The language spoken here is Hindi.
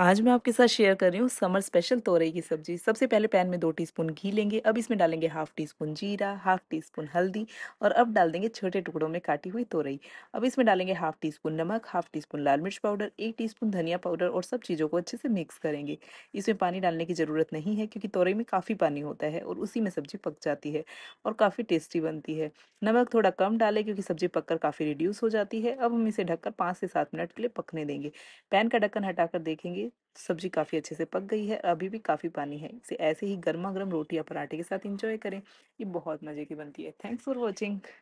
आज मैं आपके साथ शेयर कर रही हूँ समर स्पेशल तोरई की सब्जी सबसे पहले पैन में दो टीस्पून घी लेंगे अब इसमें डालेंगे हाफ टी स्पून जीरा हाफ टी स्पून हल्दी और अब डाल देंगे छोटे टुकड़ों में काटी हुई तोरई अब इसमें डालेंगे हाफ टी स्पून नमक हाफ टी स्पून लाल मिर्च पाउडर एक टी स्पून धनिया पाउडर और सब चीज़ों को अच्छे से मिक्स करेंगे इसमें पानी डालने की ज़रूरत नहीं है क्योंकि तोरई में काफ़ी पानी होता है और उसी में सब्जी पक जाती है और काफ़ी टेस्टी बनती है नमक थोड़ा कम डालें क्योंकि सब्जी पककर काफ़ी रिड्यूस हो जाती है अब हम इसे ढककर पाँच से सात मिनट के लिए पकने देंगे पैन का ढक्कन हटाकर देखेंगे देखिए सब्जी काफ़ी अच्छे से पक गई है अभी भी काफ़ी पानी है इसे ऐसे ही गर्मा गर्म रोटी या पराठे के साथ इंजॉय करें ये बहुत मज़े की बनती है थैंक्स फॉर वॉचिंग